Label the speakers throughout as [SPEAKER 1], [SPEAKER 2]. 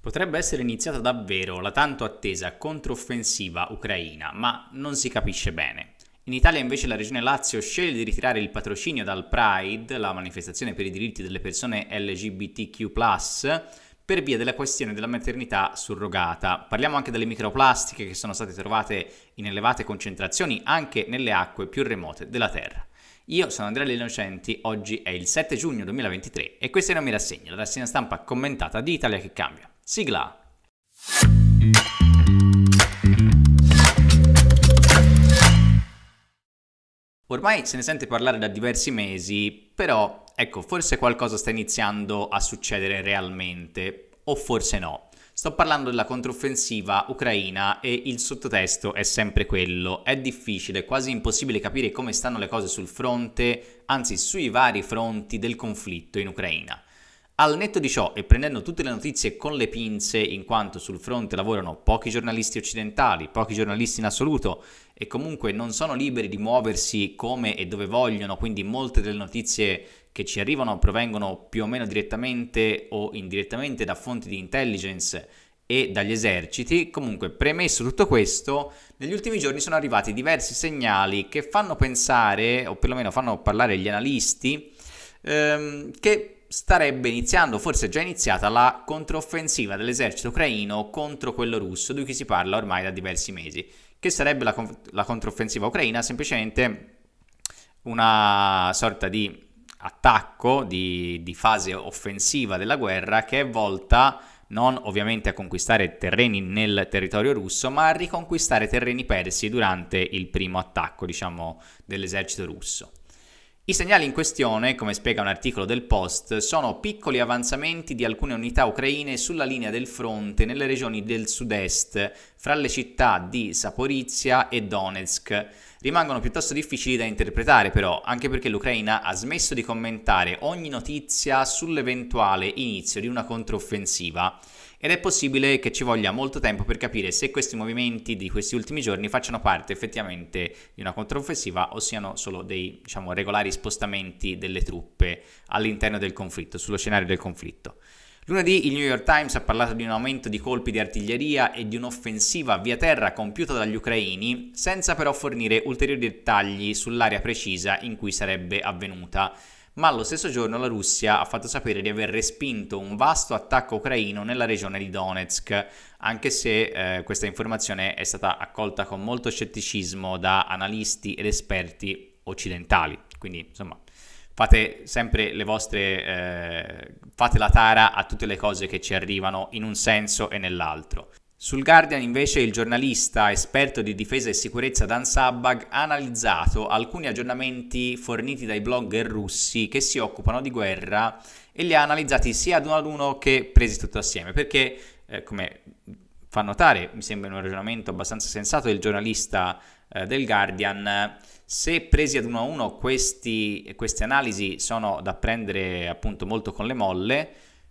[SPEAKER 1] Potrebbe essere iniziata davvero la tanto attesa controffensiva ucraina, ma non si capisce bene. In Italia invece la Regione Lazio sceglie di ritirare il patrocinio dal Pride, la manifestazione per i diritti delle persone LGBTQ, per via della questione della maternità surrogata. Parliamo anche delle microplastiche che sono state trovate in elevate concentrazioni anche nelle acque più remote della Terra. Io sono Andrea Innocenti, oggi è il 7 giugno 2023 e questa è Non mia rassegna, la rassegna stampa commentata di Italia che cambia. Sigla! Ormai se ne sente parlare da diversi mesi, però ecco, forse qualcosa sta iniziando a succedere realmente, o forse no. Sto parlando della controffensiva ucraina e il sottotesto è sempre quello. È difficile, quasi impossibile capire come stanno le cose sul fronte, anzi sui vari fronti del conflitto in Ucraina. Al netto di ciò e prendendo tutte le notizie con le pinze, in quanto sul fronte lavorano pochi giornalisti occidentali, pochi giornalisti in assoluto e comunque non sono liberi di muoversi come e dove vogliono, quindi molte delle notizie che ci arrivano provengono più o meno direttamente o indirettamente da fonti di intelligence e dagli eserciti. Comunque, premesso tutto questo, negli ultimi giorni sono arrivati diversi segnali che fanno pensare, o perlomeno fanno parlare gli analisti, ehm, che starebbe iniziando, forse già iniziata, la controffensiva dell'esercito ucraino contro quello russo, di cui si parla ormai da diversi mesi, che sarebbe la, la controffensiva ucraina semplicemente una sorta di attacco, di, di fase offensiva della guerra che è volta non ovviamente a conquistare terreni nel territorio russo, ma a riconquistare terreni persi durante il primo attacco, diciamo, dell'esercito russo. I segnali in questione, come spiega un articolo del Post, sono piccoli avanzamenti di alcune unità ucraine sulla linea del fronte nelle regioni del sud-est, fra le città di Saporizia e Donetsk, rimangono piuttosto difficili da interpretare però, anche perché l'Ucraina ha smesso di commentare ogni notizia sull'eventuale inizio di una controffensiva ed è possibile che ci voglia molto tempo per capire se questi movimenti di questi ultimi giorni facciano parte effettivamente di una controffensiva o siano solo dei diciamo, regolari spostamenti delle truppe all'interno del conflitto, sullo scenario del conflitto. Lunedì il New York Times ha parlato di un aumento di colpi di artiglieria e di un'offensiva via terra compiuta dagli ucraini, senza però fornire ulteriori dettagli sull'area precisa in cui sarebbe avvenuta. Ma lo stesso giorno la Russia ha fatto sapere di aver respinto un vasto attacco ucraino nella regione di Donetsk, anche se eh, questa informazione è stata accolta con molto scetticismo da analisti ed esperti occidentali. Quindi, insomma, fate sempre le vostre, eh, fate la tara a tutte le cose che ci arrivano in un senso e nell'altro. Sul Guardian invece il giornalista esperto di difesa e sicurezza Dan Sabbag ha analizzato alcuni aggiornamenti forniti dai blogger russi che si occupano di guerra e li ha analizzati sia ad uno ad uno che presi tutto assieme perché eh, come fa notare, mi sembra un ragionamento abbastanza sensato, del giornalista eh, del Guardian, se presi ad uno a uno questi, queste analisi sono da prendere appunto molto con le molle,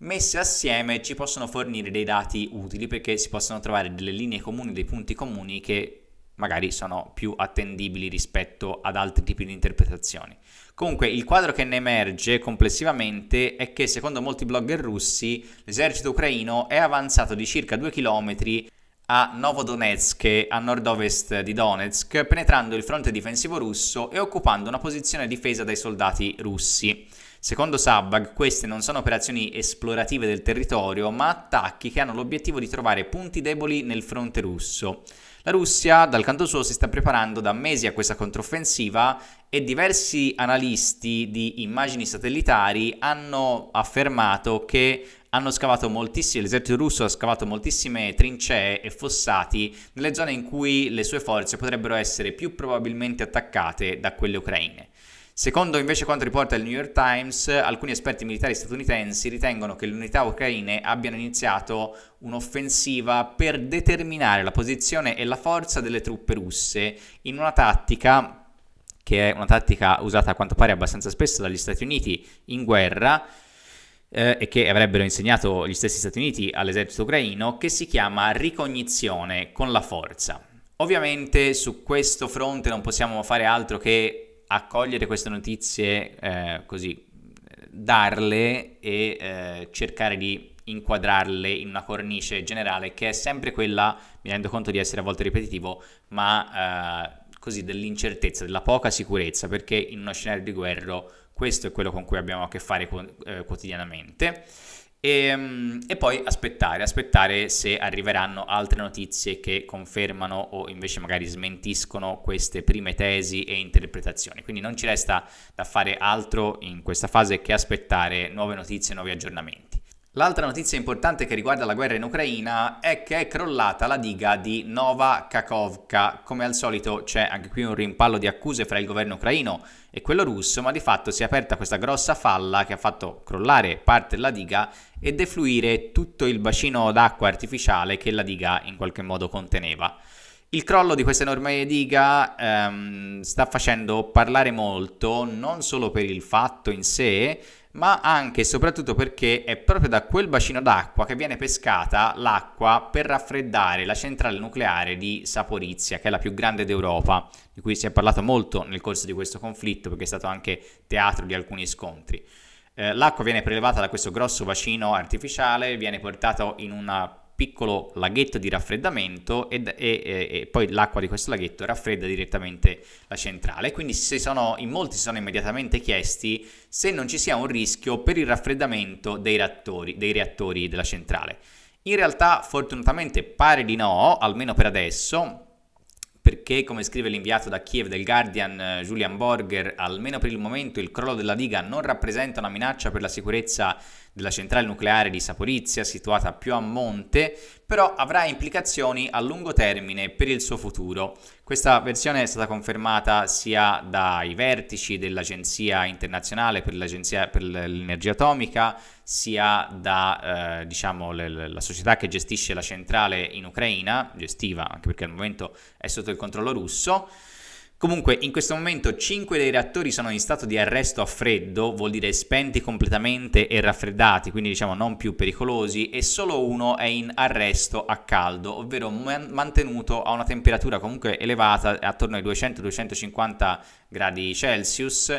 [SPEAKER 1] messe assieme ci possono fornire dei dati utili perché si possono trovare delle linee comuni, dei punti comuni che magari sono più attendibili rispetto ad altri tipi di interpretazioni. Comunque il quadro che ne emerge complessivamente è che secondo molti blogger russi l'esercito ucraino è avanzato di circa 2 km a Novodonetsk, a nord-ovest di Donetsk, penetrando il fronte difensivo russo e occupando una posizione difesa dai soldati russi. Secondo Sabag, queste non sono operazioni esplorative del territorio, ma attacchi che hanno l'obiettivo di trovare punti deboli nel fronte russo. La Russia, dal canto suo, si sta preparando da mesi a questa controffensiva e diversi analisti di immagini satellitari hanno affermato che hanno scavato moltissimi, l'esercito russo ha scavato moltissime trincee e fossati nelle zone in cui le sue forze potrebbero essere più probabilmente attaccate da quelle ucraine. Secondo invece quanto riporta il New York Times, alcuni esperti militari statunitensi ritengono che le unità ucraine abbiano iniziato un'offensiva per determinare la posizione e la forza delle truppe russe in una tattica che è una tattica usata a quanto pare abbastanza spesso dagli Stati Uniti in guerra eh, e che avrebbero insegnato gli stessi Stati Uniti all'esercito ucraino, che si chiama ricognizione con la forza. Ovviamente su questo fronte non possiamo fare altro che accogliere queste notizie eh, così, darle e eh, cercare di inquadrarle in una cornice generale che è sempre quella, mi rendo conto di essere a volte ripetitivo, ma eh, così dell'incertezza, della poca sicurezza, perché in uno scenario di guerra questo è quello con cui abbiamo a che fare co- eh, quotidianamente. E, ehm, e, poi aspettare, aspettare se arriveranno altre notizie che confermano o invece magari smentiscono queste prime tesi e interpretazioni. Quindi non ci resta da fare altro in questa fase che aspettare nuove notizie, nuovi aggiornamenti. L'altra notizia importante che riguarda la guerra in Ucraina è che è crollata la diga di Nova Kakovka. Come al solito c'è anche qui un rimpallo di accuse fra il governo ucraino e quello russo, ma di fatto si è aperta questa grossa falla che ha fatto crollare parte della diga e defluire tutto il bacino d'acqua artificiale che la diga in qualche modo conteneva. Il crollo di questa enorme diga ehm, sta facendo parlare molto, non solo per il fatto in sé, ma anche e soprattutto perché è proprio da quel bacino d'acqua che viene pescata l'acqua per raffreddare la centrale nucleare di Saporizia, che è la più grande d'Europa, di cui si è parlato molto nel corso di questo conflitto perché è stato anche teatro di alcuni scontri. Eh, l'acqua viene prelevata da questo grosso bacino artificiale, viene portata in una piccolo laghetto di raffreddamento e, e, e poi l'acqua di questo laghetto raffredda direttamente la centrale. Quindi sono, in molti si sono immediatamente chiesti se non ci sia un rischio per il raffreddamento dei reattori, dei reattori della centrale. In realtà fortunatamente pare di no, almeno per adesso, perché, come scrive l'inviato da Kiev del Guardian eh, Julian Borger, almeno per il momento il crollo della diga non rappresenta una minaccia per la sicurezza della centrale nucleare di Saporizia, situata più a monte, però avrà implicazioni a lungo termine per il suo futuro. Questa versione è stata confermata sia dai vertici dell'Agenzia internazionale per, l'Agenzia per l'energia atomica, sia da eh, diciamo, le, la società che gestisce la centrale in Ucraina, gestiva anche perché al momento è sotto il controllo russo. Comunque in questo momento 5 dei reattori sono in stato di arresto a freddo, vuol dire spenti completamente e raffreddati, quindi diciamo non più pericolosi, e solo uno è in arresto a caldo, ovvero man- mantenuto a una temperatura comunque elevata, attorno ai 200-250 gradi Celsius,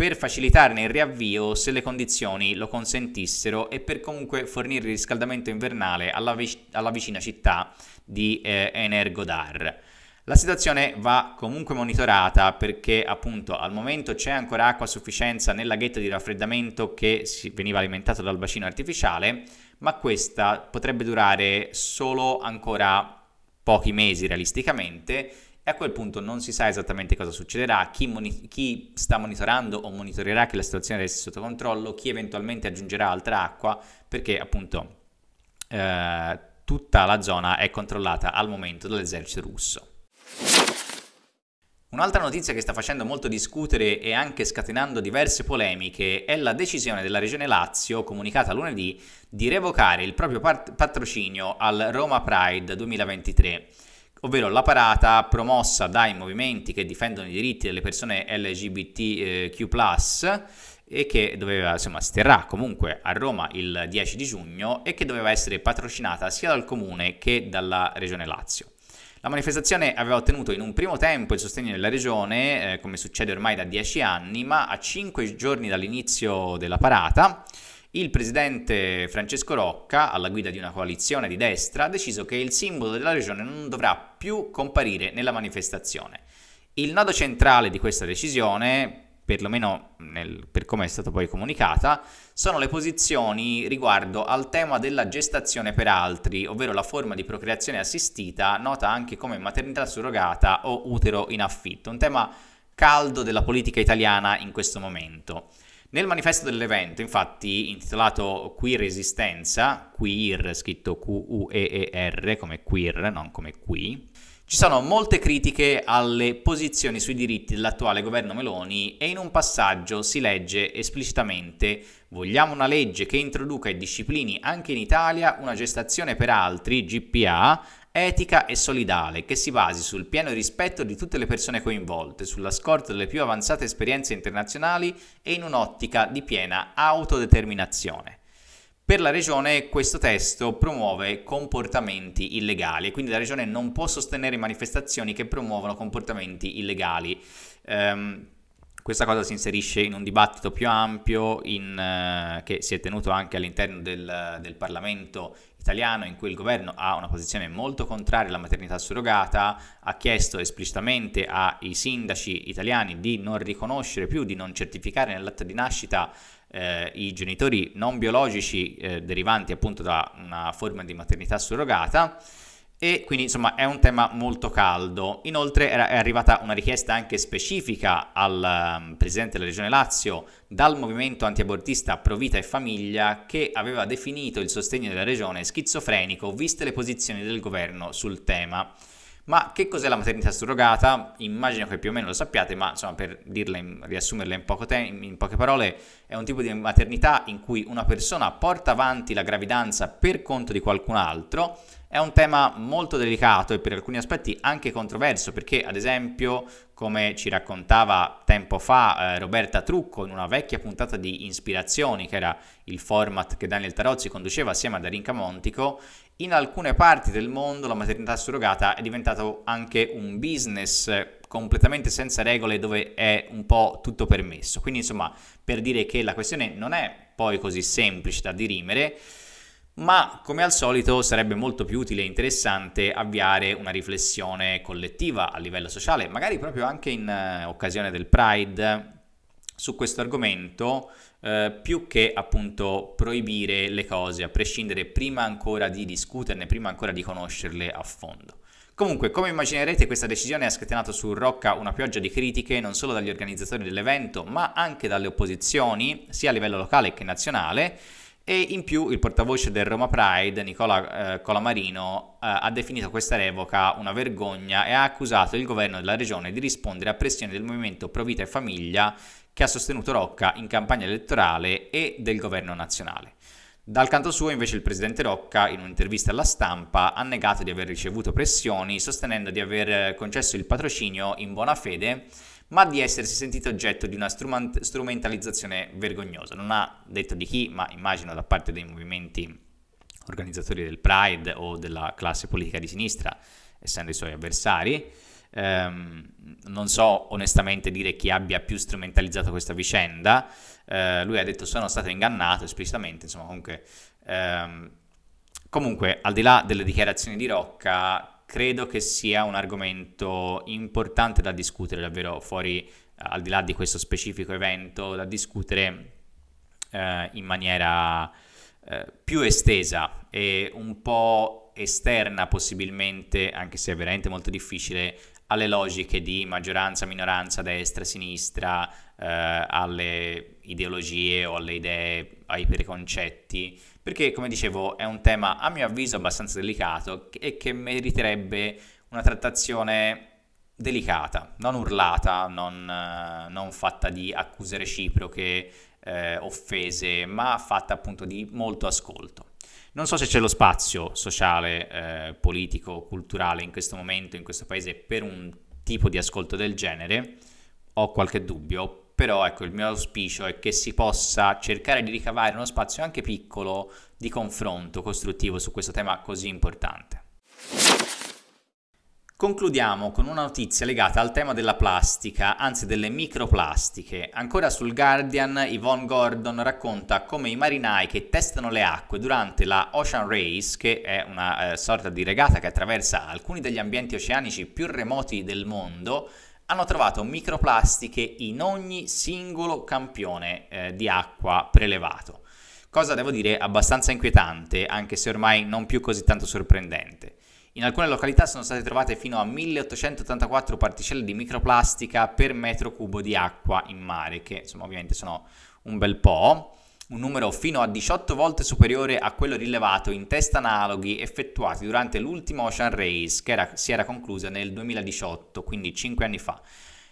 [SPEAKER 1] per facilitarne il riavvio se le condizioni lo consentissero e per comunque fornire riscaldamento invernale alla, vic- alla vicina città di eh, Energodar. La situazione va comunque monitorata perché appunto al momento c'è ancora acqua a sufficienza nel laghetto di raffreddamento che veniva alimentato dal bacino artificiale, ma questa potrebbe durare solo ancora pochi mesi realisticamente e a quel punto non si sa esattamente cosa succederà, chi, moni- chi sta monitorando o monitorerà che la situazione resti sotto controllo, chi eventualmente aggiungerà altra acqua, perché appunto eh, tutta la zona è controllata al momento dall'esercito russo. Un'altra notizia che sta facendo molto discutere e anche scatenando diverse polemiche è la decisione della Regione Lazio, comunicata lunedì, di revocare il proprio pat- patrocinio al Roma Pride 2023 ovvero la parata promossa dai movimenti che difendono i diritti delle persone LGBTQ+, e che doveva, insomma, si terrà comunque a Roma il 10 di giugno e che doveva essere patrocinata sia dal comune che dalla regione Lazio. La manifestazione aveva ottenuto in un primo tempo il sostegno della regione, eh, come succede ormai da 10 anni, ma a 5 giorni dall'inizio della parata il presidente Francesco Rocca, alla guida di una coalizione di destra, ha deciso che il simbolo della regione non dovrà più comparire nella manifestazione. Il nodo centrale di questa decisione, perlomeno nel, per come è stata poi comunicata, sono le posizioni riguardo al tema della gestazione per altri, ovvero la forma di procreazione assistita, nota anche come maternità surrogata o utero in affitto, un tema caldo della politica italiana in questo momento. Nel manifesto dell'evento, infatti, intitolato Queer Resistenza, queer scritto Q-U-E-E-R come queer, non come qui, ci sono molte critiche alle posizioni sui diritti dell'attuale governo Meloni e in un passaggio si legge esplicitamente Vogliamo una legge che introduca e disciplini anche in Italia una gestazione per altri, GPA, etica e solidale che si basi sul pieno rispetto di tutte le persone coinvolte, sulla scorta delle più avanzate esperienze internazionali e in un'ottica di piena autodeterminazione. Per la Regione questo testo promuove comportamenti illegali e quindi la Regione non può sostenere manifestazioni che promuovono comportamenti illegali. Um, questa cosa si inserisce in un dibattito più ampio in, eh, che si è tenuto anche all'interno del, del Parlamento italiano in cui il governo ha una posizione molto contraria alla maternità surrogata, ha chiesto esplicitamente ai sindaci italiani di non riconoscere più, di non certificare nell'atto di nascita eh, i genitori non biologici eh, derivanti appunto da una forma di maternità surrogata e quindi insomma è un tema molto caldo. Inoltre è arrivata una richiesta anche specifica al ehm, presidente della Regione Lazio dal movimento antiabortista Provita e Famiglia che aveva definito il sostegno della Regione schizofrenico viste le posizioni del governo sul tema. Ma che cos'è la maternità surrogata? Immagino che più o meno lo sappiate, ma insomma per in, riassumerla in, te- in poche parole, è un tipo di maternità in cui una persona porta avanti la gravidanza per conto di qualcun altro è un tema molto delicato e per alcuni aspetti anche controverso perché ad esempio come ci raccontava tempo fa eh, Roberta Trucco in una vecchia puntata di Inspirazioni che era il format che Daniel Tarozzi conduceva assieme ad Arinca Montico, in alcune parti del mondo la maternità surrogata è diventato anche un business eh, completamente senza regole dove è un po' tutto permesso. Quindi insomma per dire che la questione non è poi così semplice da dirimere ma come al solito sarebbe molto più utile e interessante avviare una riflessione collettiva a livello sociale, magari proprio anche in eh, occasione del Pride su questo argomento, eh, più che appunto proibire le cose, a prescindere prima ancora di discuterne, prima ancora di conoscerle a fondo. Comunque, come immaginerete, questa decisione ha scatenato su Rocca una pioggia di critiche non solo dagli organizzatori dell'evento, ma anche dalle opposizioni, sia a livello locale che nazionale, e in più il portavoce del Roma Pride, Nicola eh, Colamarino, eh, ha definito questa revoca una vergogna e ha accusato il governo della regione di rispondere a pressioni del movimento Pro Vita e Famiglia che ha sostenuto Rocca in campagna elettorale e del governo nazionale. Dal canto suo invece il presidente Rocca, in un'intervista alla stampa, ha negato di aver ricevuto pressioni, sostenendo di aver concesso il patrocinio in buona fede ma di essersi sentito oggetto di una strument- strumentalizzazione vergognosa. Non ha detto di chi, ma immagino da parte dei movimenti organizzatori del Pride o della classe politica di sinistra, essendo i suoi avversari. Um, non so onestamente dire chi abbia più strumentalizzato questa vicenda. Uh, lui ha detto sono stato ingannato esplicitamente, insomma comunque... Um, comunque, al di là delle dichiarazioni di Rocca, credo che sia un argomento importante da discutere, davvero fuori, eh, al di là di questo specifico evento, da discutere eh, in maniera eh, più estesa e un po' esterna possibilmente, anche se è veramente molto difficile, alle logiche di maggioranza, minoranza, destra, sinistra, eh, alle ideologie o alle idee, ai preconcetti perché come dicevo è un tema a mio avviso abbastanza delicato e che meriterebbe una trattazione delicata, non urlata, non, eh, non fatta di accuse reciproche, eh, offese, ma fatta appunto di molto ascolto. Non so se c'è lo spazio sociale, eh, politico, culturale in questo momento, in questo paese, per un tipo di ascolto del genere, ho qualche dubbio, però ecco il mio auspicio è che si possa cercare di ricavare uno spazio anche piccolo di confronto costruttivo su questo tema così importante. Concludiamo con una notizia legata al tema della plastica, anzi delle microplastiche. Ancora sul Guardian, Yvonne Gordon racconta come i marinai che testano le acque durante la Ocean Race, che è una eh, sorta di regata che attraversa alcuni degli ambienti oceanici più remoti del mondo, hanno trovato microplastiche in ogni singolo campione eh, di acqua prelevato. Cosa devo dire abbastanza inquietante, anche se ormai non più così tanto sorprendente. In alcune località sono state trovate fino a 1884 particelle di microplastica per metro cubo di acqua in mare, che insomma ovviamente sono un bel po' un numero fino a 18 volte superiore a quello rilevato in test analoghi effettuati durante l'ultima Ocean Race che era, si era conclusa nel 2018, quindi 5 anni fa.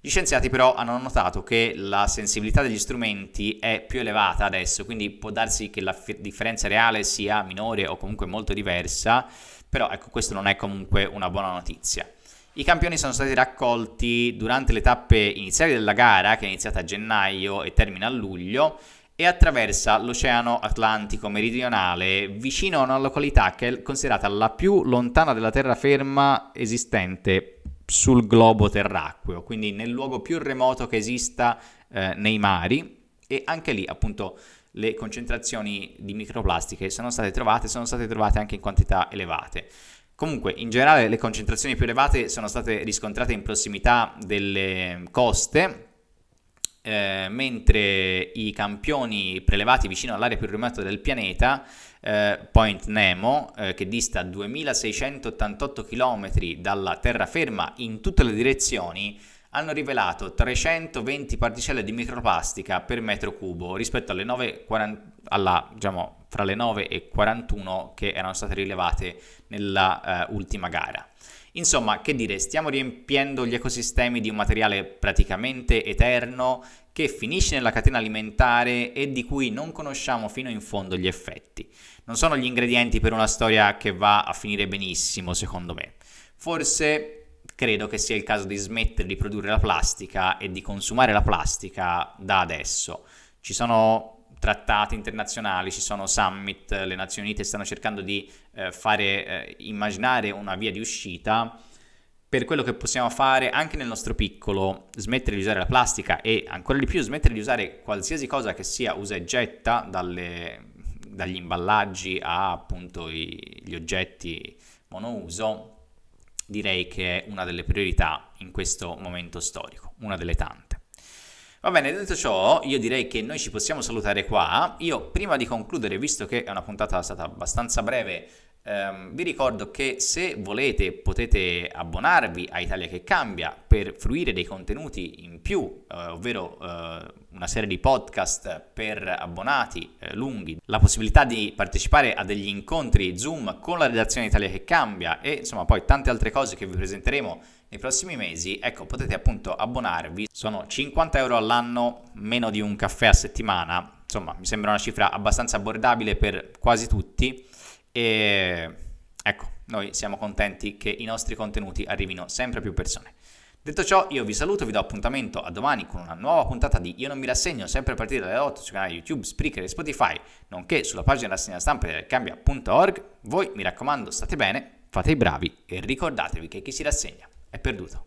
[SPEAKER 1] Gli scienziati però hanno notato che la sensibilità degli strumenti è più elevata adesso, quindi può darsi che la f- differenza reale sia minore o comunque molto diversa, però ecco questo non è comunque una buona notizia. I campioni sono stati raccolti durante le tappe iniziali della gara, che è iniziata a gennaio e termina a luglio, e attraversa l'Oceano Atlantico Meridionale vicino a una località che è considerata la più lontana della terraferma esistente sul globo terracqueo, quindi nel luogo più remoto che esista eh, nei mari e anche lì appunto le concentrazioni di microplastiche sono state trovate, sono state trovate anche in quantità elevate. Comunque, in generale le concentrazioni più elevate sono state riscontrate in prossimità delle coste, eh, mentre i campioni prelevati vicino all'area più remota del pianeta, eh, Point Nemo, eh, che dista 2688 km dalla terraferma in tutte le direzioni, hanno rivelato 320 particelle di microplastica per metro cubo rispetto alle 9, 40, alla, diciamo, fra le 9 e 41 che erano state rilevate nella eh, ultima gara. Insomma, che dire, stiamo riempiendo gli ecosistemi di un materiale praticamente eterno che finisce nella catena alimentare e di cui non conosciamo fino in fondo gli effetti. Non sono gli ingredienti per una storia che va a finire benissimo, secondo me. Forse credo che sia il caso di smettere di produrre la plastica e di consumare la plastica da adesso. Ci sono trattati internazionali, ci sono summit, eh, le Nazioni Unite stanno cercando di eh, fare, eh, immaginare una via di uscita per quello che possiamo fare anche nel nostro piccolo, smettere di usare la plastica e ancora di più smettere di usare qualsiasi cosa che sia usa e getta, dalle, dagli imballaggi a appunto i, gli oggetti monouso, direi che è una delle priorità in questo momento storico, una delle tante. Va bene, detto ciò, io direi che noi ci possiamo salutare qua. Io prima di concludere, visto che è una puntata stata abbastanza breve, Um, vi ricordo che se volete potete abbonarvi a Italia che cambia per fruire dei contenuti in più, uh, ovvero uh, una serie di podcast per abbonati uh, lunghi, la possibilità di partecipare a degli incontri Zoom con la redazione Italia che cambia e insomma poi tante altre cose che vi presenteremo nei prossimi mesi, ecco potete appunto abbonarvi, sono 50 euro all'anno, meno di un caffè a settimana, insomma mi sembra una cifra abbastanza abbordabile per quasi tutti e ecco, noi siamo contenti che i nostri contenuti arrivino sempre più persone. Detto ciò, io vi saluto, vi do appuntamento a domani con una nuova puntata di Io non mi rassegno, sempre a partire dalle 8 sul canale YouTube, Spreaker e Spotify, nonché sulla pagina rassegna stampa di cambia.org. Voi, mi raccomando, state bene, fate i bravi e ricordatevi che chi si rassegna è perduto.